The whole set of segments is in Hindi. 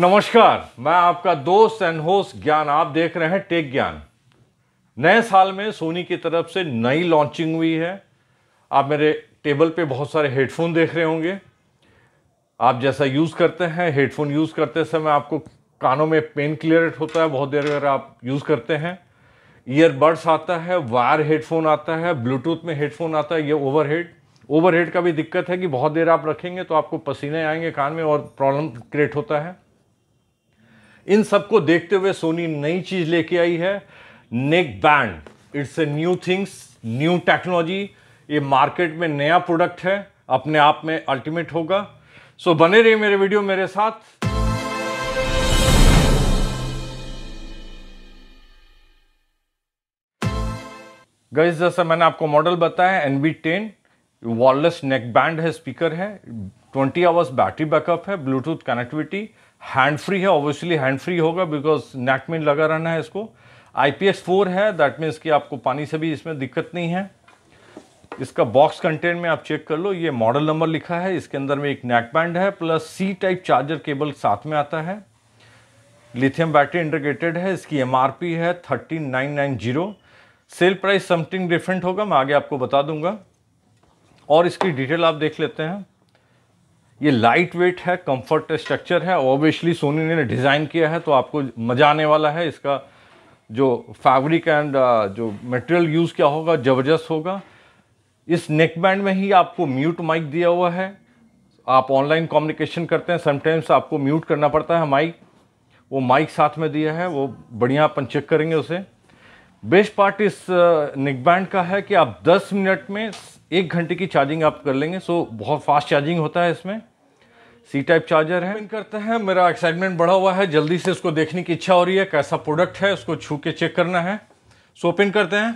नमस्कार मैं आपका दोस्त एंड होस्ट ज्ञान आप देख रहे हैं टेक ज्ञान नए साल में सोनी की तरफ से नई लॉन्चिंग हुई है आप मेरे टेबल पे बहुत सारे हेडफोन देख रहे होंगे आप जैसा यूज़ करते हैं हेडफोन यूज़ करते समय आपको कानों में पेन क्लियर होता है बहुत देर अगर आप यूज़ करते हैं ईयरबड्स आता है वायर हेडफोन आता है ब्लूटूथ में हेडफोन आता है ये ओवरहेड ओवरहेड का भी दिक्कत है कि बहुत देर आप रखेंगे तो आपको पसीने आएंगे कान में और प्रॉब्लम क्रिएट होता है इन सबको देखते हुए सोनी नई चीज़ लेके आई है neck band it's a new things new technology ये मार्केट में नया प्रोडक्ट है अपने आप में अल्टीमेट होगा सो so, बने रहिए मेरे वीडियो मेरे साथ गई जैसा मैंने आपको मॉडल बताया N B ten wireless neck band है स्पीकर है 20 आवर्स बैटरी बैकअप है ब्लूटूथ कनेक्टिविटी हैंड फ्री है ऑब्वियसली हैंड फ्री होगा बिकॉज नेक में लगा रहना है इसको आई पी एस फोर है दैट मीन्स कि आपको पानी से भी इसमें दिक्कत नहीं है इसका बॉक्स कंटेंट में आप चेक कर लो ये मॉडल नंबर लिखा है इसके अंदर में एक नेक बैंड है plus C type charger cable साथ में आता है लिथियम बैटरी इंटीग्रेटेड है इसकी एम आर पी है thirteen nine nine zero sale price something different होगा मैं आगे आपको बता दूंगा और इसकी डिटेल आप देख लेते हैं ये लाइट वेट है कंफर्ट स्ट्रक्चर है ऑब्वियसली सोनी ने डिज़ाइन किया है तो आपको मज़ा आने वाला है इसका जो फैब्रिक एंड uh, जो मटेरियल यूज़ किया होगा ज़बरदस्त होगा इस नेक बैंड में ही आपको म्यूट माइक दिया हुआ है आप ऑनलाइन कम्युनिकेशन करते हैं समटाइम्स आपको म्यूट करना पड़ता है माइक वो माइक साथ में दिया है वो बढ़िया अपन चेक करेंगे उसे बेस्ट पार्ट इस निक का है कि आप 10 मिनट में एक घंटे की चार्जिंग आप कर लेंगे सो बहुत फास्ट चार्जिंग होता है इसमें सी टाइप चार्जर है करते हैं मेरा एक्साइटमेंट बढ़ा हुआ है जल्दी से इसको देखने की इच्छा हो रही है कैसा प्रोडक्ट है उसको छू के चेक करना है सो ओपिन करते हैं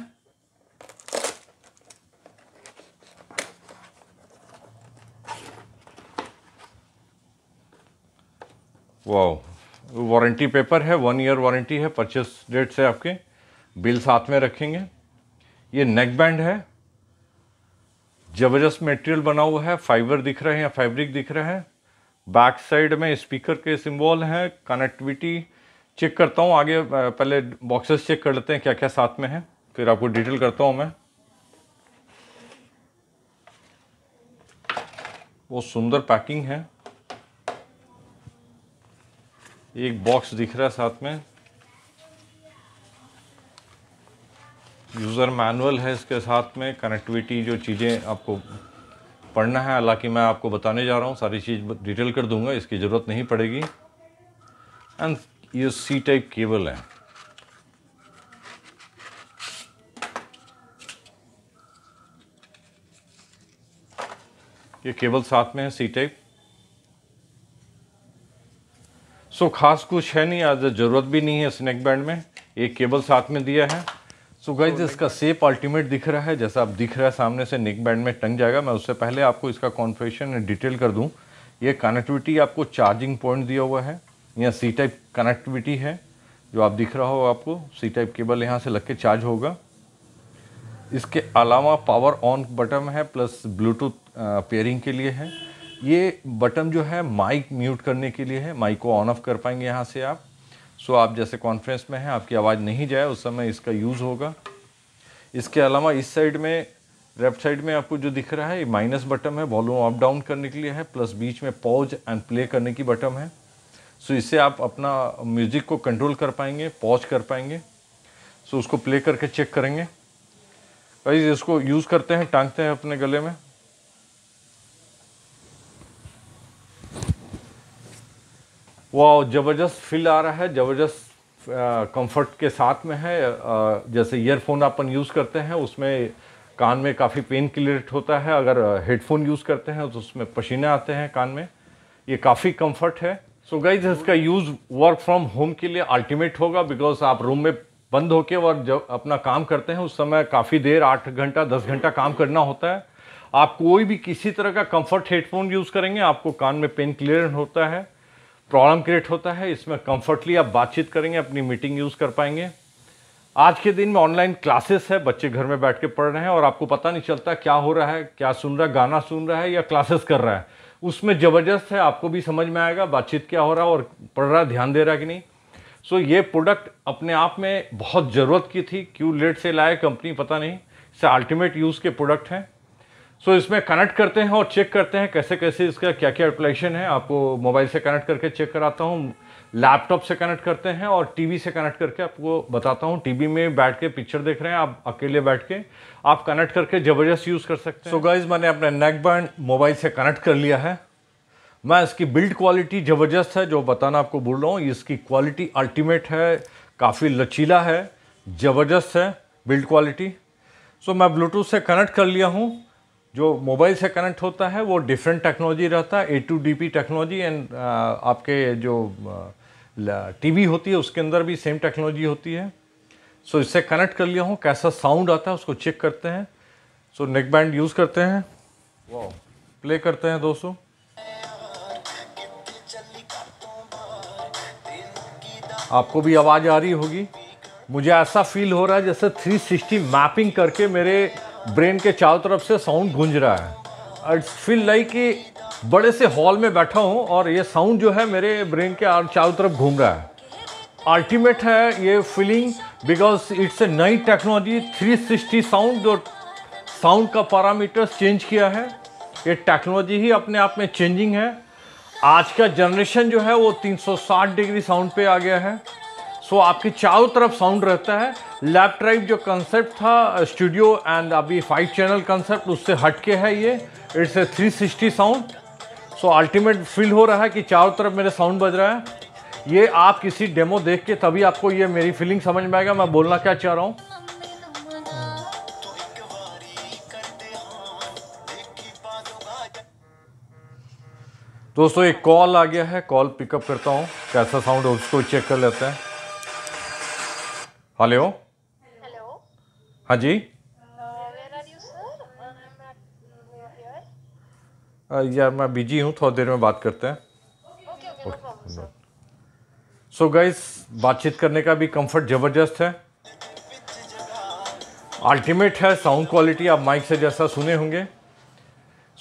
वाओ वारंटी पेपर है वन ईयर वारंटी है परचेस डेट से आपके बिल साथ में रखेंगे ये नेक बैंड है ज़बरदस्त मटेरियल बना हुआ है फाइबर दिख रहे हैं फैब्रिक दिख रहे हैं बैक साइड में स्पीकर के सिंबल हैं कनेक्टिविटी चेक करता हूँ आगे पहले बॉक्सेस चेक कर लेते हैं क्या क्या साथ में है फिर आपको डिटेल करता हूँ मैं वो सुंदर पैकिंग है एक बॉक्स दिख रहा है साथ में यूज़र मैनुअल है इसके साथ में कनेक्टिविटी जो चीज़ें आपको पढ़ना है हालांकि मैं आपको बताने जा रहा हूँ सारी चीज़ डिटेल कर दूँगा इसकी ज़रूरत नहीं पड़ेगी एंड ये सी टाइप केबल है ये केबल साथ में है सी टाइप सो खास कुछ है नहीं आज ज़रूरत भी नहीं है स्नैक बैंड में एक केबल साथ में दिया है सो गाइज इसका सेप अल्टीमेट दिख रहा है जैसा आप दिख रहा है सामने से नेक बैंड में टंग जाएगा मैं उससे पहले आपको इसका कॉन्फ्रेशन डिटेल कर दूं ये कनेक्टिविटी आपको चार्जिंग पॉइंट दिया हुआ है यहाँ सी टाइप कनेक्टिविटी है जो आप दिख रहा हो आपको सी टाइप केबल यहाँ से लग के चार्ज होगा इसके अलावा पावर ऑन बटन है प्लस ब्लूटूथ पेयरिंग के लिए है ये बटन जो है माइक म्यूट करने के लिए है माइक को ऑन ऑफ कर पाएंगे यहाँ से आप सो आप जैसे कॉन्फ्रेंस में हैं आपकी आवाज़ नहीं जाए उस समय इसका यूज़ होगा इसके अलावा इस साइड में लेफ्ट साइड में आपको जो दिख रहा है ये माइनस बटन है वॉल्यूम अप डाउन करने के लिए है प्लस बीच में पॉज एंड प्ले करने की बटन है सो इससे आप अपना म्यूज़िक को कंट्रोल कर पाएंगे पॉज कर पाएंगे सो उसको प्ले करके चेक करेंगे भाई इसको यूज़ करते हैं टांगते हैं अपने गले में वो ज़बरदस्त फील आ रहा है ज़बरदस्त कंफर्ट के साथ में है आ, जैसे ईयरफोन अपन यूज़ करते हैं उसमें कान में काफ़ी पेन क्लियरट होता है अगर हेडफोन यूज़ करते हैं तो उसमें पसीने आते हैं कान में ये काफ़ी कंफर्ट है सो so गाइज इसका यूज़ वर्क फ्रॉम होम के लिए अल्टीमेट होगा बिकॉज आप रूम में बंद होकर और जब अपना काम करते हैं उस समय काफ़ी देर आठ घंटा दस घंटा काम करना होता है आप कोई भी किसी तरह का कंफर्ट हेडफोन यूज़ करेंगे आपको कान में पेन क्लियर होता है प्रॉब्लम क्रिएट होता है इसमें कम्फर्टली आप बातचीत करेंगे अपनी मीटिंग यूज़ कर पाएंगे आज के दिन में ऑनलाइन क्लासेस है बच्चे घर में बैठ के पढ़ रहे हैं और आपको पता नहीं चलता क्या हो रहा है क्या सुन रहा है गाना सुन रहा है या क्लासेस कर रहा है उसमें ज़बरदस्त है आपको भी समझ में आएगा बातचीत क्या हो रहा है और पढ़ रहा है ध्यान दे रहा है कि नहीं सो so, ये प्रोडक्ट अपने आप में बहुत ज़रूरत की थी क्यों लेट से लाए कंपनी पता नहीं इससे अल्टीमेट यूज़ के प्रोडक्ट हैं सो so, इसमें कनेक्ट करते हैं और चेक करते हैं कैसे कैसे इसका क्या क्या एप्लीकेशन है आपको मोबाइल से कनेक्ट करके चेक कराता हूँ लैपटॉप से कनेक्ट करते हैं और टीवी से कनेक्ट करके आपको बताता हूँ टीवी में बैठ के पिक्चर देख रहे हैं आप अकेले बैठ के आप कनेक्ट करके ज़बरदस्त यूज़ कर सकते हैं सो so गाइज मैंने अपने नेक बैंड मोबाइल से कनेक्ट कर लिया है मैं इसकी बिल्ड क्वालिटी ज़बरदस्त है जो बताना आपको बोल रहा हूँ इसकी क्वालिटी अल्टीमेट है काफ़ी लचीला है ज़बरदस्त है बिल्ड क्वालिटी सो so, मैं ब्लूटूथ से कनेक्ट कर लिया हूँ जो मोबाइल से कनेक्ट होता है वो डिफरेंट टेक्नोलॉजी रहता है A two D P technology and आपके जो टीवी uh, होती है उसके अंदर भी सेम टेक्नोलॉजी होती है सो so, इससे कनेक्ट कर लिया हूँ कैसा साउंड आता है उसको चेक करते हैं सो नेक बैंड यूज़ करते हैं वो प्ले करते हैं दोस्तों आपको भी आवाज़ आ रही होगी मुझे ऐसा फील हो रहा है जैसे 360 मैपिंग करके मेरे ब्रेन के चारों तरफ से साउंड गूंज रहा है इट्स फील लाइक कि बड़े से हॉल में बैठा हूँ और ये साउंड जो है मेरे ब्रेन के चारों तरफ घूम रहा है अल्टीमेट है ये फीलिंग बिकॉज इट्स ए नई टेक्नोलॉजी 360 साउंड जो साउंड का पैरामीटर्स चेंज किया है ये टेक्नोलॉजी ही अपने आप में चेंजिंग है आज का जनरेशन जो है वो 360 डिग्री साउंड पे आ गया है सो आपके चारों तरफ साउंड रहता है लैप ड्राइव जो कंसेप्ट था स्टूडियो uh, एंड अभी फाइव चैनल कंसेप्ट उससे हट के है ये it's a 360 sound so ultimate feel हो रहा है कि चारों तरफ मेरे साउंड बज रहा है ये आप किसी डेमो देख के तभी आपको ये मेरी फीलिंग समझ में आएगा मैं बोलना क्या चाह रहा हूँ दोस्तों एक कॉल आ गया है कॉल पिकअप करता हूँ कैसा साउंड है उसको चेक कर लेते हैं हेलो हाँ जी uh, uh, uh, यार मैं बिजी हूँ थोड़ी देर में बात करते हैं सो गाइस बातचीत करने का भी कंफर्ट ज़बरदस्त है अल्टीमेट है साउंड क्वालिटी आप माइक से जैसा सुने होंगे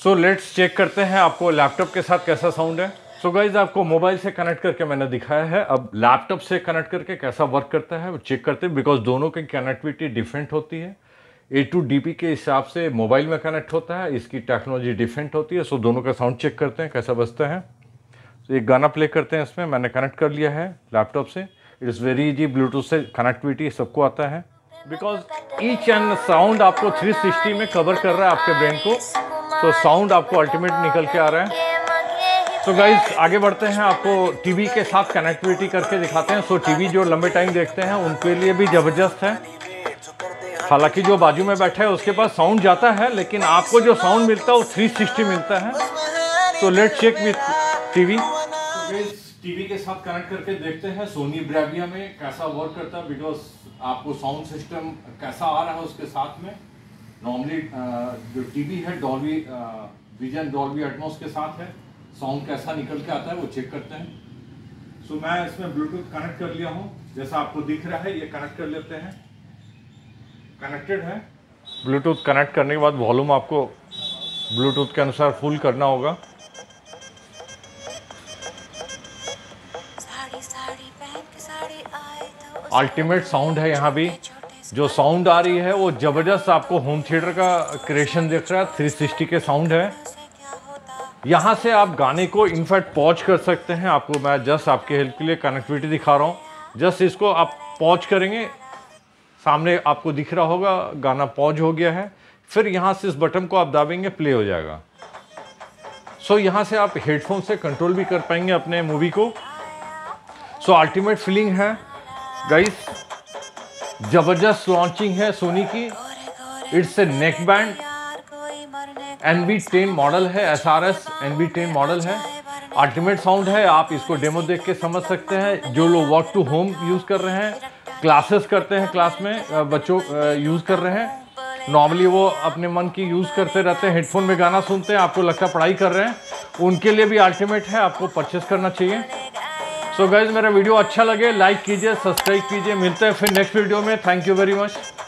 सो लेट्स चेक करते हैं आपको लैपटॉप के साथ कैसा साउंड है सो so गाइज आपको मोबाइल से कनेक्ट करके मैंने दिखाया है अब लैपटॉप से कनेक्ट करके कैसा वर्क करता है वो चेक करते हैं बिकॉज दोनों की कनेक्टिविटी डिफरेंट होती है ए टू डी पी के हिसाब से मोबाइल में कनेक्ट होता है इसकी टेक्नोलॉजी डिफरेंट होती है सो so दोनों का साउंड चेक करते हैं कैसा बजता है तो so एक गाना प्ले करते हैं इसमें मैंने कनेक्ट कर लिया है लैपटॉप से it is very easy Bluetooth से कनेक्टिविटी सबको आता है बिकॉज ईच एंड साउंड आपको थ्री में कवर कर रहा है आपके ब्रेन को तो so साउंड आपको अल्टीमेट निकल के आ रहा है तो गाइज आगे बढ़ते हैं आपको टीवी के साथ कनेक्टिविटी करके दिखाते हैं सो टीवी जो लंबे टाइम देखते हैं उनके लिए भी ज़बरदस्त है हालांकि जो बाजू में बैठा है उसके पास साउंड जाता है लेकिन आपको जो साउंड मिलता है वो 360 मिलता है तो let check with TV TV के साथ कनेक्ट करके देखते हैं सोनी ब्रेविया में कैसा वर्क करता है बिकॉज आपको साउंड सिस्टम कैसा आ रहा है उसके साथ में नॉर्मली जो टीवी है डॉल्वी विजन डॉल्वी एटमोस के साथ है साउंड कैसा निकल के आता है वो चेक करते हैं सो so, मैं इसमें ब्लूटूथ कनेक्ट कर लिया हूँ जैसा आपको दिख रहा है ये कनेक्ट कर लेते हैं कनेक्टेड है ब्लूटूथ कनेक्ट करने के बाद वॉल्यूम आपको ब्लूटूथ के अनुसार फुल करना होगा अल्टीमेट साउंड तो है यहाँ भी जो साउंड आ रही है तो वो ज़बरदस्त आपको होम थिएटर का क्रिएशन देख रहा है 360 के साउंड है यहाँ से आप गाने को इनफैक्ट पॉज कर सकते हैं आपको मैं जस्ट आपके हेल्प के लिए कनेक्टिविटी दिखा रहा हूँ जस्ट इसको आप पॉज करेंगे सामने आपको दिख रहा होगा गाना पॉज हो गया है फिर यहाँ से इस बटन को आप दाबेंगे प्ले हो जाएगा सो so, यहाँ से आप हेडफोन से कंट्रोल भी कर पाएंगे अपने मूवी को सो अल्टीमेट फीलिंग है गाइस ज़बरदस्त लॉन्चिंग है सोनी की it's a neck band N B ten model है S R S N B ten model है अल्टीमेट साउंड है आप इसको डेमो देख के समझ सकते हैं जो लोग वर्क टू होम यूज़ कर रहे हैं क्लासेस करते हैं क्लास में बच्चों यूज़ कर रहे हैं नॉर्मली वो अपने मन की यूज़ करते रहते हैं हेडफोन में गाना सुनते हैं आपको लगता पढ़ाई कर रहे हैं उनके लिए भी अल्टीमेट है आपको परचेस करना चाहिए सो so गाइज मेरा वीडियो अच्छा लगे लाइक कीजिए सब्सक्राइब कीजिए मिलते हैं फिर नेक्स्ट वीडियो में थैंक यू वेरी मच